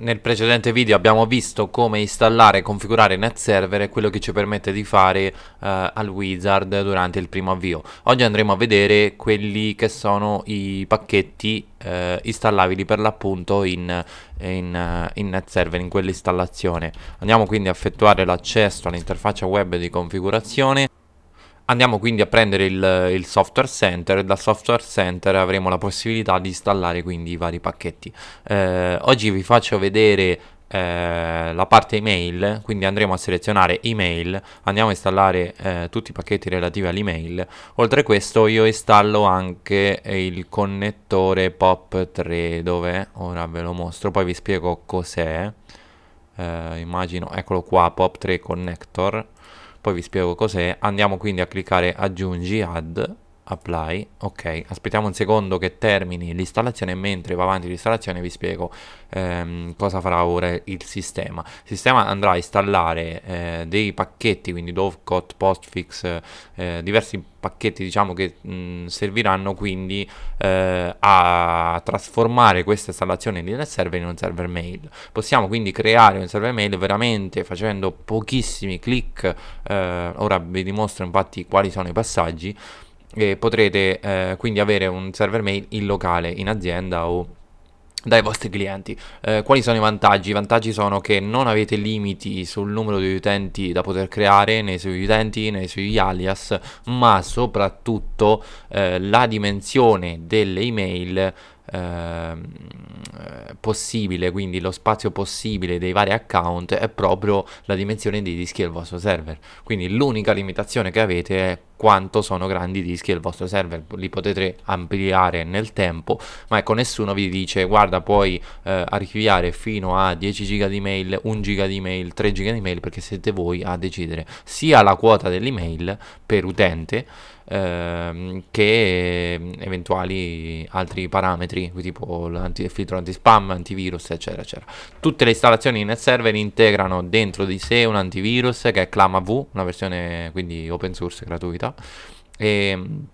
Nel precedente video abbiamo visto come installare e configurare NetServer e quello che ci permette di fare eh, al wizard durante il primo avvio. Oggi andremo a vedere quelli che sono i pacchetti eh, installabili per l'appunto in, in, eh, in NetServer, in quell'installazione. Andiamo quindi a effettuare l'accesso all'interfaccia web di configurazione Andiamo quindi a prendere il, il, software center e dal software center avremo la possibilità di installare quindi i vari pacchetti. Eh, oggi vi faccio vedere eh, la parte email, quindi andremo a selezionare email, andiamo a installare eh, tutti i pacchetti relativi all'email. Oltre a questo io installo anche il connettore POP3 dove ora ve lo mostro, poi vi spiego cos'è. Eh, immagino, eccolo qua, POP3 connector poi vi spiego cos'è andiamo quindi a cliccare aggiungi add apply ok aspettiamo un secondo che termini l'installazione mentre va avanti l'installazione vi spiego ehm, cosa farà ora il sistema il sistema andrà a installare eh, dei pacchetti quindi Dovecot, Postfix eh, diversi pacchetti diciamo che mh, mm, serviranno quindi eh, a trasformare questa installazione di server in un server mail possiamo quindi creare un server mail veramente facendo pochissimi clic eh, ora vi dimostro infatti quali sono i passaggi e potrete eh, quindi avere un server mail in locale, in azienda o dai vostri clienti. Eh, quali sono i vantaggi? I vantaggi sono che non avete limiti sul numero di utenti da poter creare nei suoi utenti, nei suoi alias, ma soprattutto eh, la dimensione delle email Ehm, possibile, quindi lo spazio possibile dei vari account è proprio la dimensione dei dischi del vostro server. Quindi l'unica limitazione che avete è quanto sono grandi i dischi del vostro server, li potete ampliare nel tempo, ma ecco nessuno vi dice guarda puoi eh, archiviare fino a 10 giga di mail, 1 giga di mail, 3 giga di mail perché siete voi a decidere sia la quota dell'email per utente ehm, che ehm, eventuali altri parametri tipo il filtro anti-spam, antivirus eccetera eccetera. Tutte le installazioni nel server integrano dentro di sé un antivirus che è ClamaV, una versione quindi open source gratuita e ehm,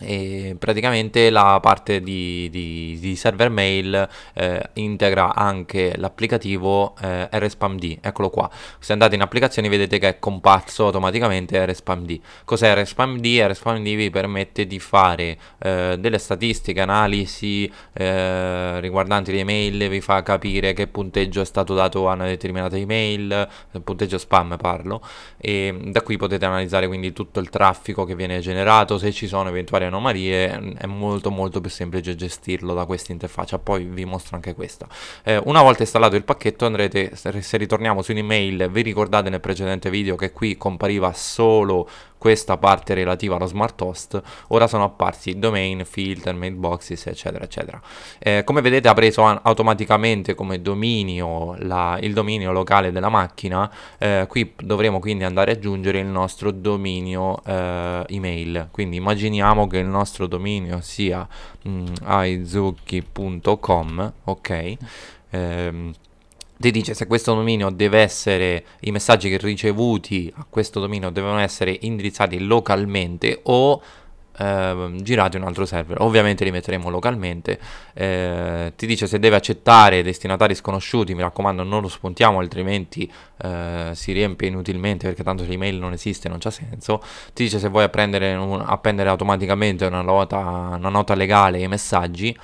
e praticamente la parte di, di, di server mail eh, integra anche l'applicativo eh, RSpamD, eccolo qua. Se andate in applicazioni vedete che è comparso automaticamente RSpamD. Cos'è RSpamD? RSpamD vi permette di fare eh, delle statistiche, analisi eh, riguardanti le email, vi fa capire che punteggio è stato dato a una determinata email, punteggio spam parlo, e da qui potete analizzare quindi tutto il traffico che viene generato, se ci sono eventuali anomalie è molto molto più semplice gestirlo da questa interfaccia, poi vi mostro anche questa. Eh, una volta installato il pacchetto andrete, se ritorniamo su un'email, vi ricordate nel precedente video che qui compariva solo questa parte relativa allo smart host, ora sono apparsi domain, filter, mailboxes, eccetera, eccetera. Eh, come vedete ha preso automaticamente come dominio la, il dominio locale della macchina, eh, qui dovremo quindi andare ad aggiungere il nostro dominio eh, email, quindi immaginiamo che il nostro dominio sia mh, mm, aizuki.com, ok? Ehm, ti dice se questo dominio deve essere, i messaggi che ricevuti a questo dominio devono essere indirizzati localmente o Ehm, girate un altro server. Ovviamente li metteremo localmente. Eh, ti dice se deve accettare destinatari sconosciuti. Mi raccomando, non lo spuntiamo, altrimenti eh, si riempie inutilmente perché tanto l'email non esiste, non c'ha senso. Ti dice se vuoi appendere, un, appendere automaticamente una nota, una nota legale ai messaggi.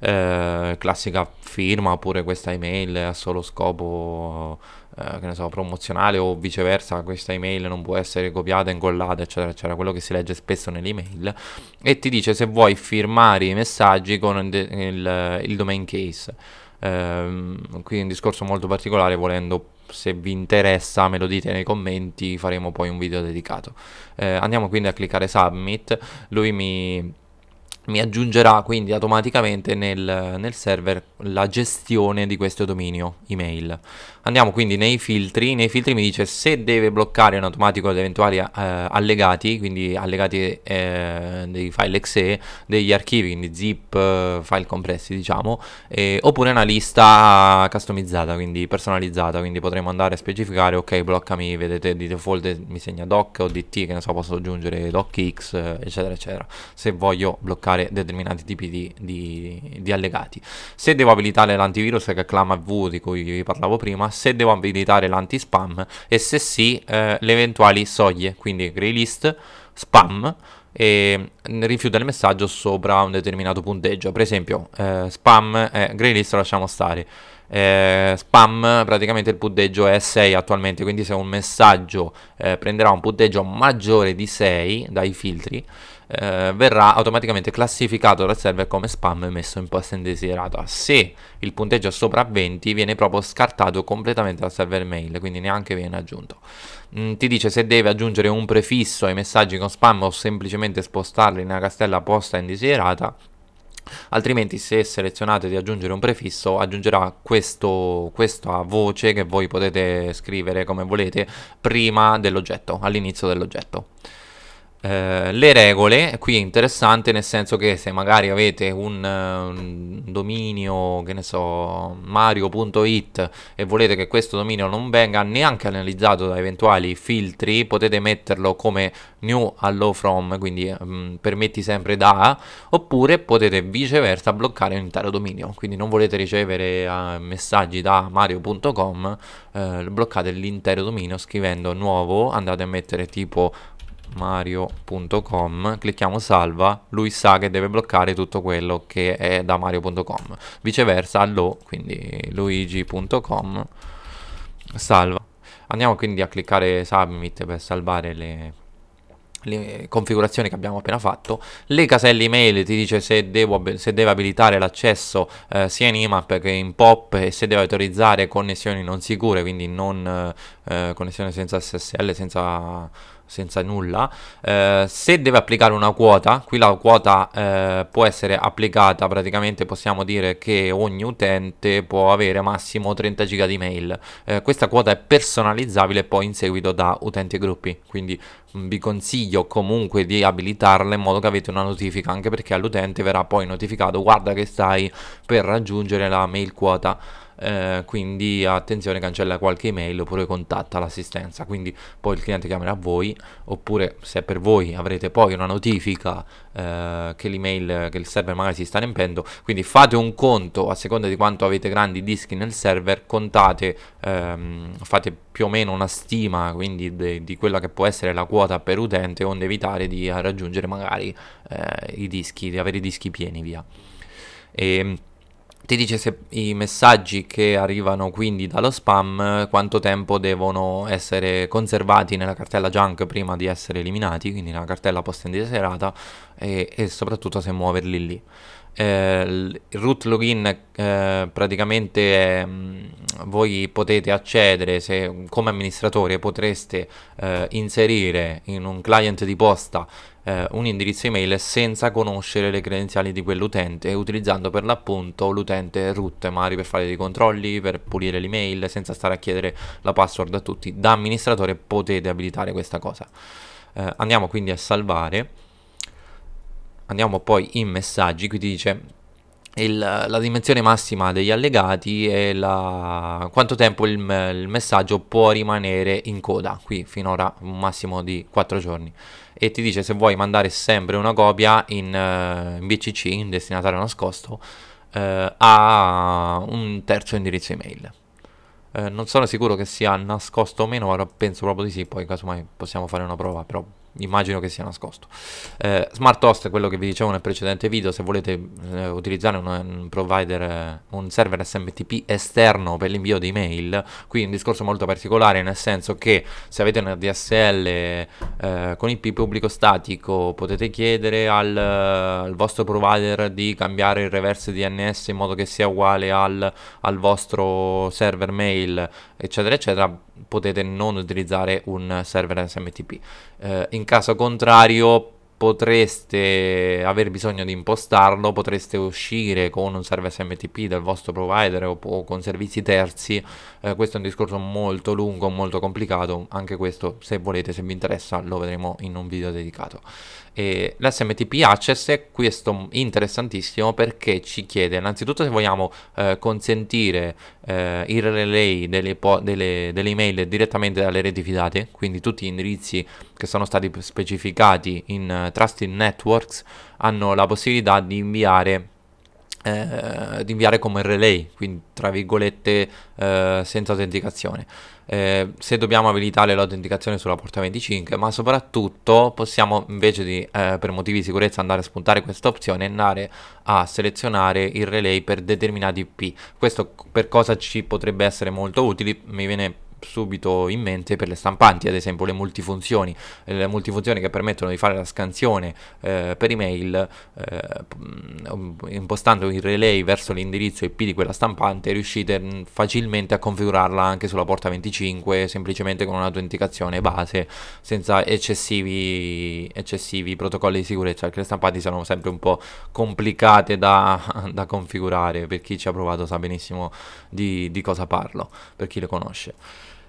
Eh, classica firma oppure questa email a solo scopo eh, che ne so, promozionale o viceversa, questa email non può essere copiata, incollata, eccetera, eccetera, quello che si legge spesso nell'email e ti dice se vuoi firmare i messaggi con il, il, domain case. Eh, quindi un discorso molto particolare volendo se vi interessa me lo dite nei commenti faremo poi un video dedicato eh, andiamo quindi a cliccare submit lui mi mi aggiungerà quindi automaticamente nel, nel, server la gestione di questo dominio email. Andiamo quindi nei filtri, nei filtri mi dice se deve bloccare in automatico gli eventuali eh, allegati, quindi allegati eh, dei file exe, degli archivi, quindi zip, eh, file compressi diciamo, eh, oppure una lista customizzata, quindi personalizzata, quindi potremmo andare a specificare ok bloccami, vedete di default mi segna doc o dt, che ne so posso aggiungere docx eccetera eccetera, se voglio bloccare abilitare determinati tipi di, di, di allegati. Se devo abilitare l'antivirus che è V di cui vi parlavo prima, se devo abilitare l'anti-spam e se sì eh, le eventuali soglie, quindi grey list, spam e rifiuta il messaggio sopra un determinato punteggio. Per esempio, eh, spam, eh, greylist lo lasciamo stare. Eh, spam praticamente il punteggio è 6 attualmente, quindi se un messaggio eh, prenderà un punteggio maggiore di 6 dai filtri, eh, verrà automaticamente classificato dal server come spam e messo in posta indesiderata. Se il punteggio è sopra 20 viene proprio scartato completamente dal server mail, quindi neanche viene aggiunto. Mm, ti dice se deve aggiungere un prefisso ai messaggi con spam o semplicemente spostarli nella castella posta indesiderata altrimenti se selezionate di aggiungere un prefisso aggiungerà questo, questa voce che voi potete scrivere come volete prima dell'oggetto, all'inizio dell'oggetto. Eh, le regole, qui è interessante nel senso che se magari avete un, eh, un dominio, che ne so, mario.it e volete che questo dominio non venga neanche analizzato da eventuali filtri, potete metterlo come new allow from, quindi mh, mm, permetti sempre da, oppure potete viceversa bloccare un intero dominio, quindi non volete ricevere uh, messaggi da mario.com, eh, bloccate l'intero dominio scrivendo nuovo, andate a mettere tipo mario.com clicchiamo salva lui sa che deve bloccare tutto quello che è da mario.com viceversa allo quindi luigi.com salva andiamo quindi a cliccare submit per salvare le le configurazioni che abbiamo appena fatto, le caselle email ti dice se, devo, se deve abilitare l'accesso eh, sia in IMAP che in POP e se deve autorizzare connessioni non sicure, quindi non eh, connessione senza SSL, senza senza nulla eh, se deve applicare una quota qui la quota eh, può essere applicata praticamente possiamo dire che ogni utente può avere massimo 30 giga di mail eh, questa quota è personalizzabile poi in seguito da utenti e gruppi quindi mm, vi consiglio comunque di abilitarla in modo che avete una notifica anche perché all'utente verrà poi notificato guarda che stai per raggiungere la mail quota eh, quindi attenzione cancella qualche email oppure contatta l'assistenza, quindi poi il cliente chiamerà voi oppure se per voi avrete poi una notifica eh, che l'email, che il server magari si sta riempendo, quindi fate un conto a seconda di quanto avete grandi dischi nel server, contate, ehm, fate più o meno una stima quindi de, di quella che può essere la quota per utente onde evitare di raggiungere magari eh, i dischi, di avere i dischi pieni via. E, ehm, ti dice se i messaggi che arrivano quindi dallo spam quanto tempo devono essere conservati nella cartella junk prima di essere eliminati, quindi nella cartella post indesiderata e, e soprattutto se muoverli lì eh, il root login eh, praticamente mh, mm, voi potete accedere se come amministratore potreste eh, inserire in un client di posta eh, un indirizzo email senza conoscere le credenziali di quell'utente utilizzando per l'appunto l'utente root magari per fare dei controlli per pulire l'email senza stare a chiedere la password a tutti da amministratore potete abilitare questa cosa eh, andiamo quindi a salvare andiamo poi in messaggi, qui ti dice il, la dimensione massima degli allegati e la, quanto tempo il, il, messaggio può rimanere in coda, qui finora un massimo di 4 giorni e ti dice se vuoi mandare sempre una copia in, eh, in BCC, in destinatario nascosto, eh, a un terzo indirizzo email. Eh, non sono sicuro che sia nascosto o meno, ma penso proprio di sì, poi casomai possiamo fare una prova, però immagino che sia nascosto. Eh, Smart Host è quello che vi dicevo nel precedente video, se volete eh, utilizzare un, un, provider, eh, un server SMTP esterno per l'invio di mail, qui un discorso molto particolare nel senso che se avete una DSL eh, con IP pubblico statico potete chiedere al, al, vostro provider di cambiare il reverse DNS in modo che sia uguale al, al vostro server mail, eccetera, eccetera, potete non utilizzare un server SMTP. Eh, in caso contrario potreste aver bisogno di impostarlo, potreste uscire con un server SMTP del vostro provider o, o con servizi terzi. Eh, questo è un discorso molto lungo, molto complicato, anche questo se volete, se vi interessa, lo vedremo in un video dedicato. E L'SMTP Access è questo interessantissimo perché ci chiede innanzitutto se vogliamo eh, consentire eh, il relay delle, delle, delle, email direttamente dalle reti fidate, quindi tutti gli indirizzi che sono stati specificati in uh, Trusted Networks hanno la possibilità di inviare eh, di inviare come relay, quindi tra virgolette eh, senza autenticazione. Eh, se dobbiamo abilitare l'autenticazione sulla porta 25, ma soprattutto possiamo invece di, eh, per motivi di sicurezza andare a spuntare questa opzione e andare a selezionare il relay per determinati IP. Questo per cosa ci potrebbe essere molto utile, mi viene subito in mente per le stampanti, ad esempio le multifunzioni, le multifunzioni che permettono di fare la scansione eh, per email eh, Um, impostando il relay verso l'indirizzo IP di quella stampante riuscite mm, facilmente a configurarla anche sulla porta 25 semplicemente con un'autenticazione base senza eccessivi, eccessivi protocolli di sicurezza perché le stampanti sono sempre un po' complicate da, da configurare per chi ci ha provato sa benissimo di, di cosa parlo per chi le conosce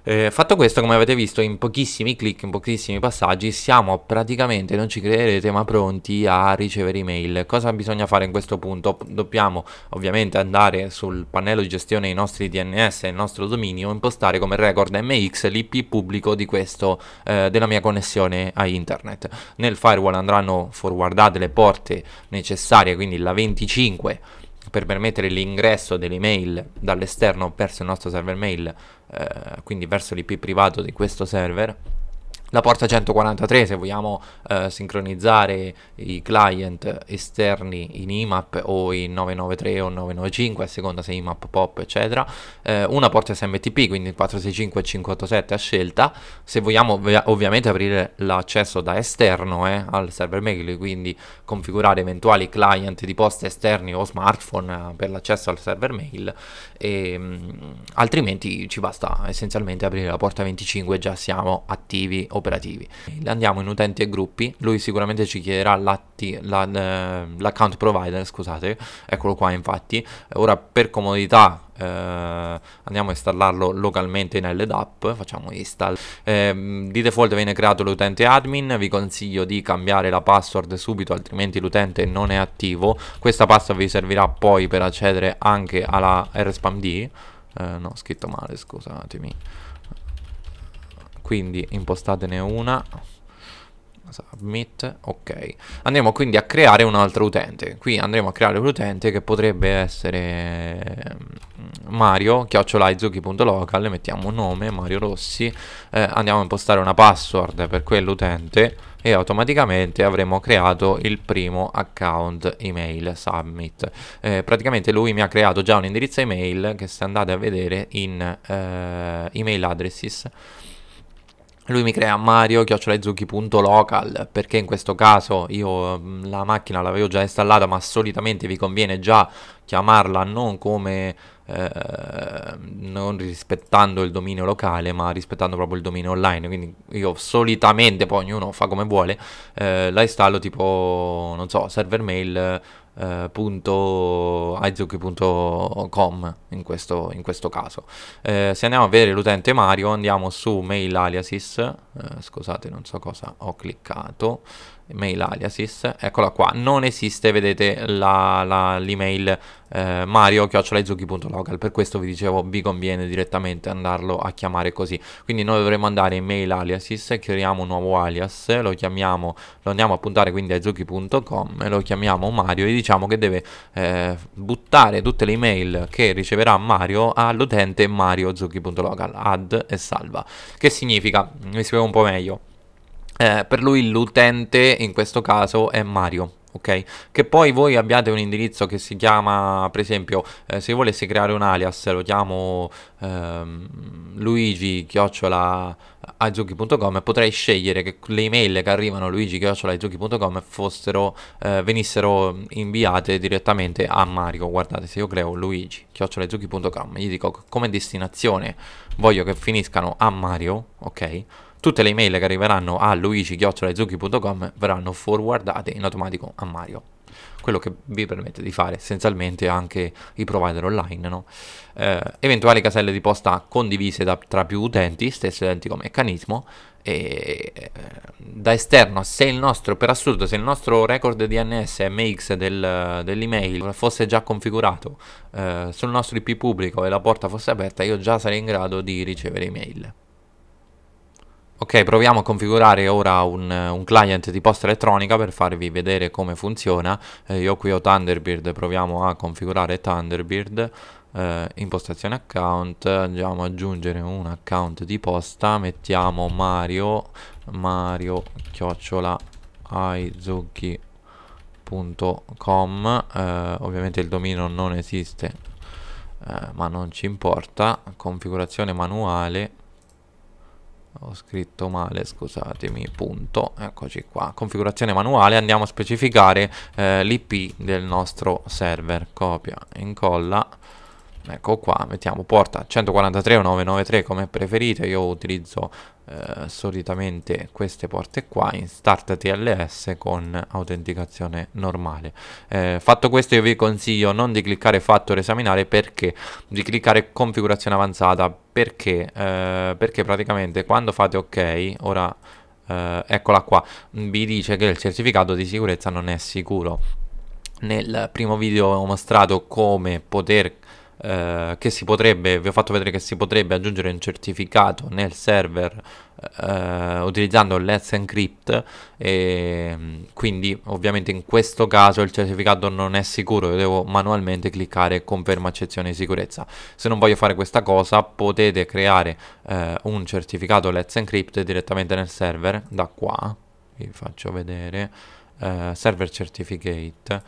eh, fatto questo, come avete visto, in pochissimi clic, in pochissimi passaggi, siamo praticamente, non ci crederete, ma pronti a ricevere email. Cosa bisogna fare in questo punto? Dobbiamo ovviamente andare sul pannello di gestione dei nostri DNS, e il nostro dominio, impostare come record MX l'IP pubblico di questo, eh, della mia connessione a internet. Nel firewall andranno forwardate le porte necessarie, quindi la 25 per permettere l'ingresso delle dell'email dall'esterno verso il nostro server mail, eh, quindi verso l'IP privato di questo server la porta 143 se vogliamo eh, sincronizzare i client esterni in IMAP o in 993 o 995 a seconda se IMAP, POP eccetera. Eh, una porta SMTP quindi 465 e 587 a scelta. Se vogliamo ovvia ovviamente aprire l'accesso da esterno eh, al server mail quindi configurare eventuali client di posta esterni o smartphone eh, per l'accesso al server mail e, ehm, mh, altrimenti ci basta essenzialmente aprire la porta 25 e già siamo attivi operativi. Andiamo in utenti e gruppi, lui sicuramente ci chiederà eh, l'account provider, scusate, eccolo qua infatti. Ora per comodità Uh, andiamo a installarlo localmente in LDAP, facciamo install. Um, di default viene creato l'utente admin, vi consiglio di cambiare la password subito altrimenti l'utente non è attivo. Questa password vi servirà poi per accedere anche alla RSpamD. Uh, eh, no, scritto male, scusatemi quindi impostatene una submit ok andiamo quindi a creare un altro utente qui andremo a creare un utente che potrebbe essere mm, mario chiocciolaizuki.local mettiamo un nome mario rossi eh, andiamo a impostare una password per quell'utente e automaticamente avremo creato il primo account email submit eh, praticamente lui mi ha creato già un indirizzo email che se andate a vedere in eh, email addresses lui mi crea mario-izuki.local perché in questo caso io mm, la macchina l'avevo già installata ma solitamente vi conviene già chiamarla non come Ehm, non rispettando il dominio locale ma rispettando proprio il dominio online quindi io solitamente poi ognuno fa come vuole eh, la installo tipo non so server mail eh, in, in questo, caso eh, se andiamo a vedere l'utente Mario andiamo su mail aliases eh, scusate non so cosa ho cliccato mail aliases, eccola qua, non esiste, vedete, l'email eh, mario-zucchi.local, per questo vi dicevo vi conviene direttamente andarlo a chiamare così, quindi noi dovremmo andare in mail aliases, creiamo un nuovo alias, lo chiamiamo, lo andiamo a puntare quindi a zucchi.com, lo chiamiamo Mario e diciamo che deve eh, buttare tutte le email che riceverà Mario all'utente mario-zucchi.local, add e salva, che significa, mi ehm, spiego un po' meglio, eh, per lui l'utente in questo caso è Mario. ok Che poi voi abbiate un indirizzo che si chiama, per esempio, eh, se volessi creare un alias, lo chiamo ehm, luigi-azuki.com e potrei scegliere che le email che arrivano a luigi-azuki.com fossero, eh, venissero inviate direttamente a Mario. Guardate, se io creo luigi-azuki.com, gli dico come destinazione voglio che finiscano a Mario, ok? tutte le email che arriveranno a luigi.zucchi.com verranno forwardate in automatico a Mario quello che vi permette di fare essenzialmente anche i provider online, no? eh, eventuali caselle di posta condivise da, tra più utenti, stesso identico meccanismo, e eh, da esterno, se il nostro, per assurdo, se il nostro record DNS MX del, dell'email fosse già configurato eh, sul nostro IP pubblico e la porta fosse aperta, io già sarei in grado di ricevere email. Ok, proviamo a configurare ora un, un, client di posta elettronica per farvi vedere come funziona. Eh, io qui ho Thunderbird, proviamo a configurare Thunderbird. Eh, impostazione account, andiamo ad aggiungere un account di posta, mettiamo Mario, Mario chiocciola aizuki.com eh, ovviamente il dominio non esiste eh, ma non ci importa configurazione manuale ho scritto male scusatemi punto eccoci qua configurazione manuale andiamo a specificare eh, l'ip del nostro server copia incolla ecco qua mettiamo porta 143 o 993 come preferite io utilizzo eh, solitamente queste porte qua in start TLS con autenticazione normale eh, fatto questo io vi consiglio non di cliccare o esaminare perché di cliccare configurazione avanzata perché eh, perché praticamente quando fate ok ora eh, eccola qua vi dice che il certificato di sicurezza non è sicuro nel primo video ho mostrato come poter eh, che si potrebbe, vi ho fatto vedere che si potrebbe aggiungere un certificato nel server eh, utilizzando Let's Encrypt e quindi ovviamente in questo caso il certificato non è sicuro, io devo manualmente cliccare conferma accezione di sicurezza. Se non voglio fare questa cosa potete creare eh, un certificato Let's Encrypt direttamente nel server da qua, vi faccio vedere, eh, server certificate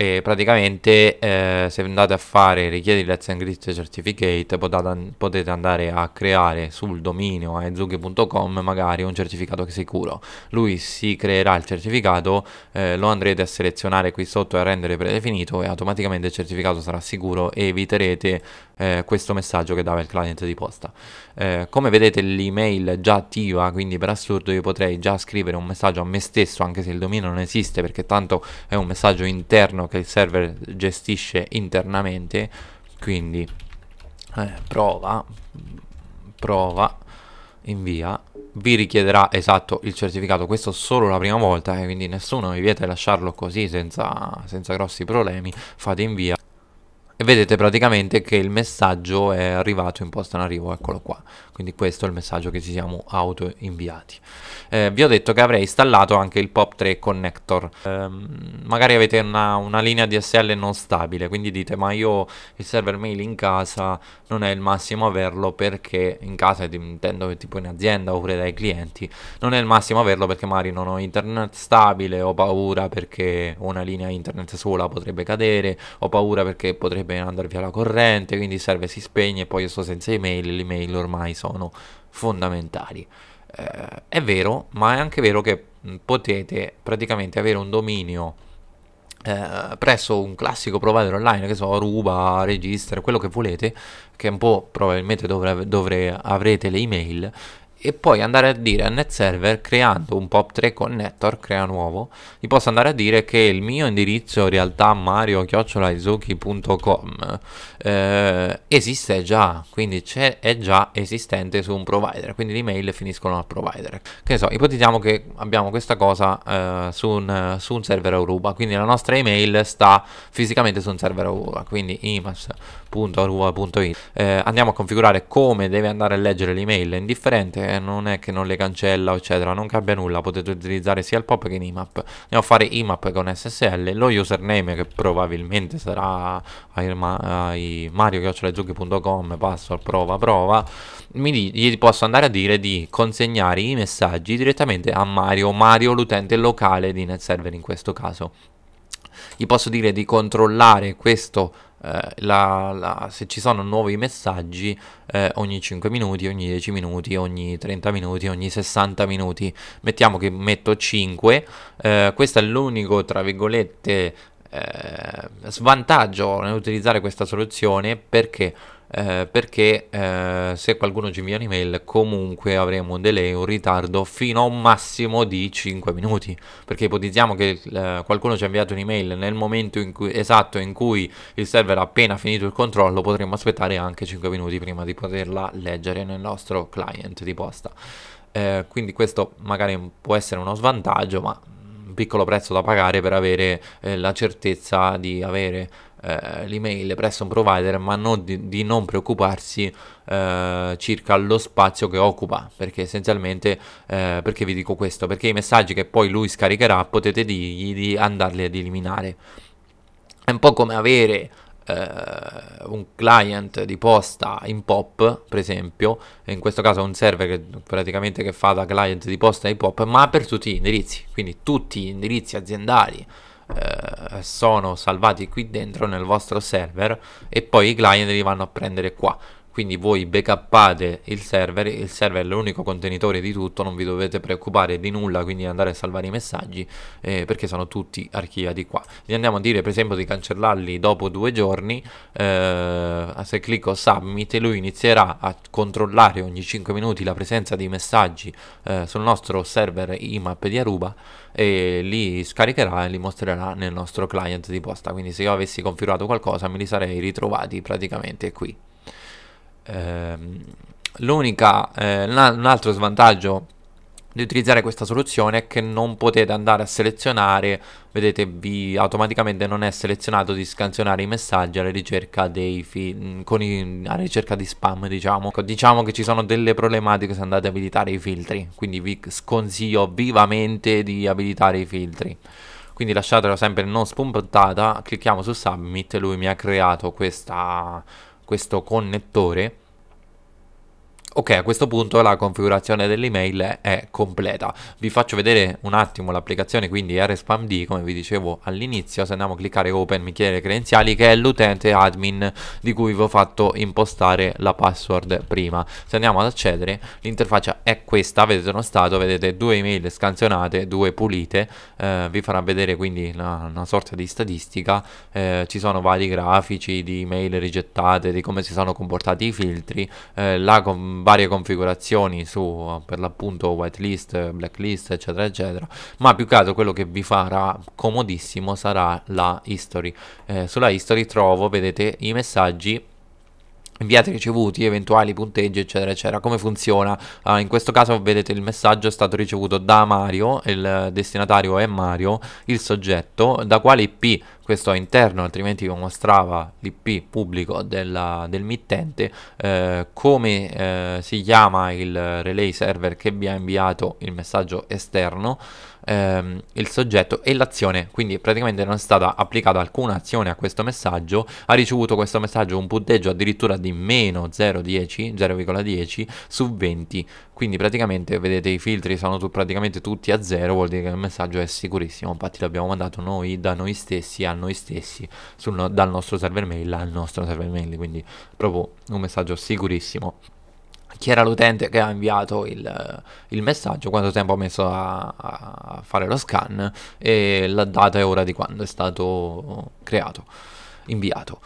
e praticamente eh, se andate a fare richiedi Let's Encrypt Certificate potete, potete andare a creare sul dominio aezuki.com magari un certificato sicuro lui si creerà il certificato eh, lo andrete a selezionare qui sotto e a rendere predefinito e automaticamente il certificato sarà sicuro e eviterete eh, questo messaggio che dava il client di posta. Eh, come vedete l'email è già attiva, quindi per assurdo io potrei già scrivere un messaggio a me stesso, anche se il dominio non esiste, perché tanto è un messaggio interno che il server gestisce internamente, quindi eh, prova, prova, invia vi richiederà esatto il certificato questo solo la prima volta eh, quindi nessuno vi vieta di lasciarlo così senza, senza grossi problemi fate invia e vedete praticamente che il messaggio è arrivato in posta in arrivo, eccolo qua. Quindi questo è il messaggio che ci siamo auto inviati. Eh, vi ho detto che avrei installato anche il POP3 connector. Eh, magari avete una, una, linea DSL non stabile, quindi dite ma io il server mail in casa non è il massimo averlo perché in casa, intendo tipo in azienda oppure dai clienti, non è il massimo averlo perché magari non ho internet stabile, ho paura perché una linea internet sola potrebbe cadere, ho paura perché potrebbe dovrebbe andare via la corrente, quindi serve si spegne e poi io sto senza email, le email ormai sono fondamentali. Eh, è vero, ma è anche vero che potete praticamente avere un dominio eh, presso un classico provider online, che so, ruba, registra, quello che volete, che un po' probabilmente dovre, dovre, avrete le email e poi andare a dire a net server creando un pop3 connector crea nuovo gli posso andare a dire che il mio indirizzo in realtà mario-izuki.com eh, esiste già quindi è già esistente su un provider quindi le email finiscono al provider che ne so ipotizziamo che abbiamo questa cosa eh, su, un, su, un, server Aruba quindi la nostra email sta fisicamente su un server Aruba quindi imas.aruba.it eh, andiamo a configurare come deve andare a leggere l'email è indifferente non è che non le cancella, eccetera, non cambia nulla, potete utilizzare sia il pop che in IMAP. Andiamo a fare IMAP con SSL, lo username che probabilmente sarà ai, ai mario.com, password, prova, prova, mi di, gli posso andare a dire di consegnare i messaggi direttamente a Mario, Mario l'utente locale di NetServer in questo caso. Gli posso dire di controllare questo eh, la, la, se ci sono nuovi messaggi eh, ogni 5 minuti, ogni 10 minuti, ogni 30 minuti, ogni 60 minuti. Mettiamo che metto 5, eh, questo è l'unico, tra virgolette, eh, svantaggio nell'utilizzare questa soluzione perché eh, perché eh, se qualcuno ci invia un'email comunque avremo un delay, un ritardo fino a un massimo di 5 minuti perché ipotizziamo che eh, qualcuno ci ha inviato un'email nel momento in cui, esatto in cui il server ha appena finito il controllo potremmo aspettare anche 5 minuti prima di poterla leggere nel nostro client di posta eh, quindi questo magari può essere uno svantaggio ma un piccolo prezzo da pagare per avere eh, la certezza di avere eh, l'email presso un provider, ma non di, di, non preoccuparsi eh, circa lo spazio che occupa, perché essenzialmente, eh, perché vi dico questo, perché i messaggi che poi lui scaricherà potete dirgli di andarli ad eliminare. È un po' come avere eh, un client di posta in pop, per esempio, in questo caso un server che praticamente che fa da client di posta in pop, ma per tutti gli indirizzi, quindi tutti gli indirizzi aziendali eh, sono salvati qui dentro nel vostro server e poi i client li vanno a prendere qua quindi voi backuppate il server, il server è l'unico contenitore di tutto, non vi dovete preoccupare di nulla, quindi andare a salvare i messaggi eh, perché sono tutti archiviati qua. Vi andiamo a dire per esempio di cancellarli dopo due giorni, eh, se clicco submit lui inizierà a controllare ogni 5 minuti la presenza dei messaggi eh, sul nostro server IMAP di Aruba e li scaricherà e li mostrerà nel nostro client di posta, quindi se io avessi configurato qualcosa me li sarei ritrovati praticamente qui. Ehm, l'unica, eh, un altro svantaggio di utilizzare questa soluzione è che non potete andare a selezionare, vedete vi automaticamente non è selezionato di scansionare i messaggi alla ricerca dei fi- mm, con i, alla ricerca di spam, diciamo. Diciamo che ci sono delle problematiche se andate ad abilitare i filtri, quindi vi sconsiglio vivamente di abilitare i filtri. Quindi lasciatela sempre non spuntata, clicchiamo su submit, lui mi ha creato questa questo connettore Ok, a questo punto la configurazione dell'email è completa. Vi faccio vedere un attimo l'applicazione, quindi RSpamD, come vi dicevo all'inizio, se andiamo a cliccare Open mi chiede le credenziali, che è l'utente admin di cui vi ho fatto impostare la password prima. Se andiamo ad accedere, l'interfaccia è questa, vedete uno stato, vedete due email scansionate, due pulite, eh, vi farà vedere quindi una, una sorta di statistica, eh, ci sono vari grafici di email rigettate, di come si sono comportati i filtri, eh, la varie configurazioni su per l'appunto whitelist, blacklist eccetera eccetera ma più che altro quello che vi farà comodissimo sarà la history eh, sulla history trovo vedete i messaggi inviati ricevuti, eventuali punteggi, eccetera, eccetera. Come funziona? Uh, in questo caso vedete il messaggio è stato ricevuto da Mario, il destinatario è Mario, il soggetto, da quale IP, questo è interno, altrimenti vi mostrava l'IP pubblico della, del mittente, eh, come eh, si chiama il relay server che vi ha inviato il messaggio esterno, ehm, il soggetto e l'azione, quindi praticamente non è stata applicata alcuna azione a questo messaggio, ha ricevuto questo messaggio un punteggio addirittura di meno 0,10, 0,10 su 20, quindi praticamente vedete i filtri sono tu, praticamente tutti a 0, vuol dire che il messaggio è sicurissimo, infatti l'abbiamo mandato noi da noi stessi a noi stessi, sul, dal nostro server mail al nostro server mail, quindi proprio un messaggio sicurissimo chi era l'utente che ha inviato il, il, messaggio, quanto tempo ha messo a, a, fare lo scan e la data e ora di quando è stato creato, inviato.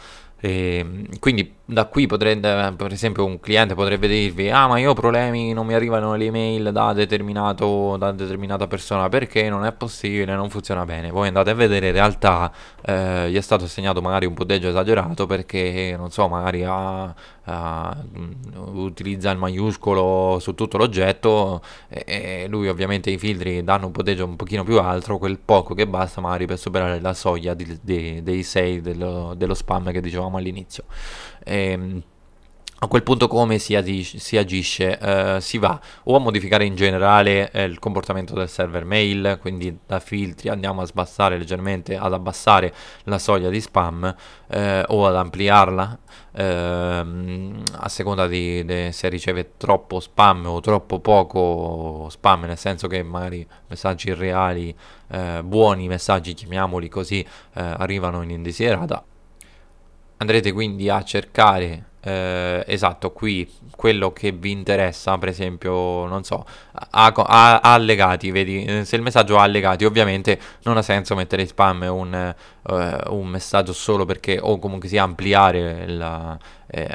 E ehm, quindi da qui potrebbe, per esempio, un cliente potrebbe dirvi: Ah, ma io ho problemi, non mi arrivano le email da, determinato, da determinata persona perché non è possibile, non funziona bene. Voi andate a vedere, in realtà eh, gli è stato assegnato magari un punteggio esagerato perché, non so, magari ha, ha, mm, utilizza il maiuscolo su tutto l'oggetto e, e, lui ovviamente i filtri danno un punteggio un pochino più alto, quel poco che basta magari per superare la soglia di, di, dei 6 dello, dello spam che dicevamo dicevamo all'inizio. Ehm, a quel punto come si, agisce? Si, agisce eh, si va o a modificare in generale eh, il comportamento del server mail, quindi da filtri andiamo a sbassare leggermente, ad abbassare la soglia di spam eh, o ad ampliarla ehm, a seconda di, di, se riceve troppo spam o troppo poco spam, nel senso che magari messaggi reali, eh, buoni messaggi, chiamiamoli così, eh, arrivano in indesiderata andrete quindi a cercare eh, esatto qui quello che vi interessa per esempio non so a, a, a allegati vedi eh, se il messaggio ha allegati ovviamente non ha senso mettere in spam un, uh, un messaggio solo perché o comunque sia ampliare la, eh,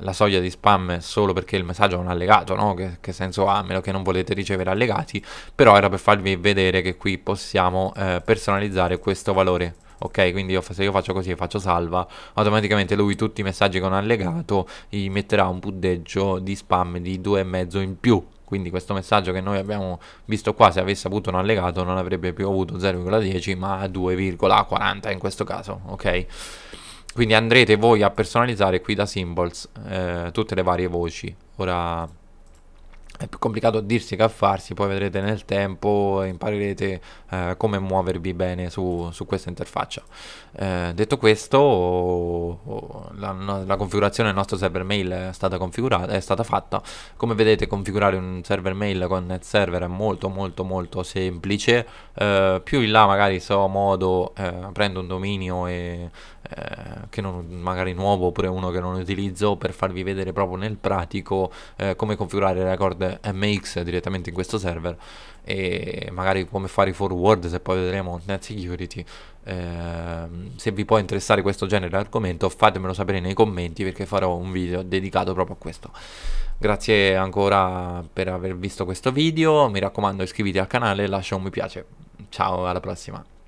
la soglia di spam solo perché il messaggio è un allegato, no? Che, che, senso ha, a meno che non volete ricevere allegati, però era per farvi vedere che qui possiamo eh, personalizzare questo valore ok? Quindi io, se io faccio così e faccio salva, automaticamente lui tutti i messaggi che non allegato gli metterà un punteggio di spam di 2,5 in più. Quindi questo messaggio che noi abbiamo visto qua, se avesse avuto un allegato, non avrebbe più avuto 0,10 ma 2,40 in questo caso, ok? Quindi andrete voi a personalizzare qui da symbols eh, tutte le varie voci. Ora è più complicato a dirsi che a farsi, poi vedrete nel tempo e imparerete eh, come muovervi bene su, su questa interfaccia. Eh, detto questo, oh, la, la, configurazione del nostro server mail è stata, è stata fatta. Come vedete configurare un server mail con net server è molto molto molto semplice. Eh, più in là magari so modo, eh, prendo un dominio e, eh, che non, magari nuovo oppure uno che non utilizzo per farvi vedere proprio nel pratico eh, come configurare record MX direttamente in questo server e magari come fare i forward se poi vedremo net security eh, se vi può interessare questo genere di argomento fatemelo sapere nei commenti perché farò un video dedicato proprio a questo grazie ancora per aver visto questo video mi raccomando iscriviti al canale e lascia un mi piace ciao alla prossima